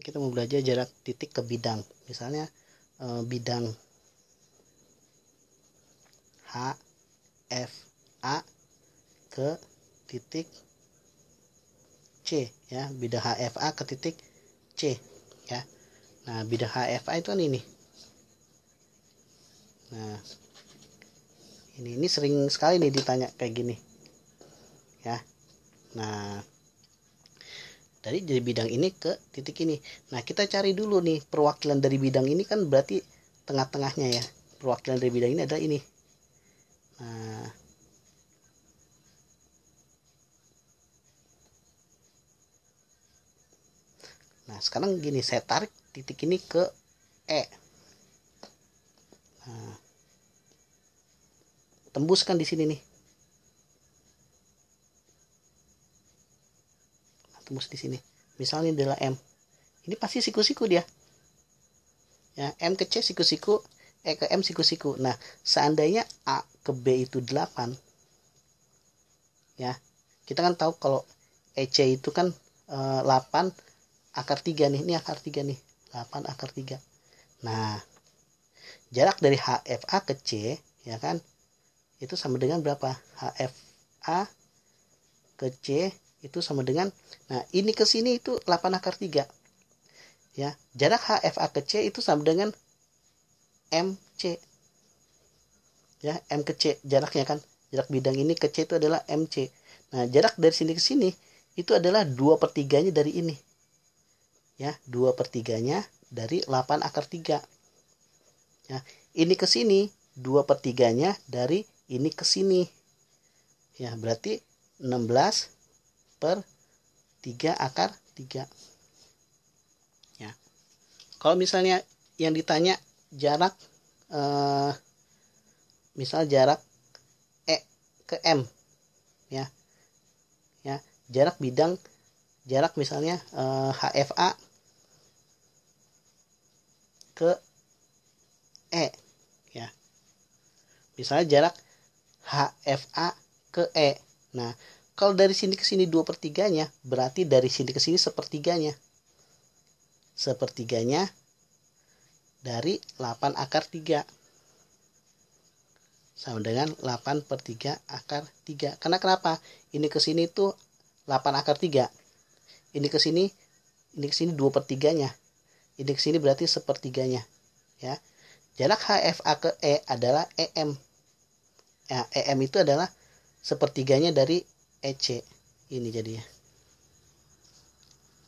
kita mau belajar jarak titik ke bidang misalnya e, bidang H F A ke titik C ya bidang HFA ke titik C ya nah bidang HFA itu kan ini nah ini ini sering sekali nih ditanya kayak gini ya nah dari dari bidang ini ke titik ini nah kita cari dulu nih perwakilan dari bidang ini kan berarti tengah-tengahnya ya perwakilan dari bidang ini ada ini nah Nah, sekarang gini, saya tarik titik ini ke E. Nah, tembuskan di sini nih. tembus di sini misalnya adalah M ini pasti siku-siku dia ya M ke C siku-siku E ke M siku-siku. Nah, seandainya A ke B itu 8, ya, kita kan tahu kalau EC itu kan e, eh, 8 akar 3 nih, ini akar 3 nih, 8 akar 3. Nah, jarak dari HFA ke C, ya kan, itu sama dengan berapa? HFA ke C itu sama dengan nah ini ke sini itu 8 akar 3 ya jarak HFA ke C itu sama dengan MC ya M ke C jaraknya kan jarak bidang ini ke C itu adalah MC nah jarak dari sini ke sini itu adalah 2 per 3 nya dari ini ya 2 per 3 nya dari 8 akar 3 ya ini ke sini 2 per 3 nya dari ini ke sini ya berarti 16 per 3 akar 3. Ya. Kalau misalnya yang ditanya jarak eh, misal jarak E ke M ya. Ya, jarak bidang jarak misalnya eh, HFA ke E ya. Misalnya jarak HFA ke E. Nah, kalau dari sini ke sini 2 per 3 nya, berarti dari sini ke sini sepertiganya. Sepertiganya dari 8 akar 3. Sama dengan 8 per 3 akar 3. Karena kenapa? Ini ke sini itu 8 akar 3. Ini ke sini, ini ke sini 2 per 3 nya. Ini ke sini berarti sepertiganya. Ya. Jarak HFA ke E adalah EM. Ya, EM itu adalah sepertiganya dari EC ini jadinya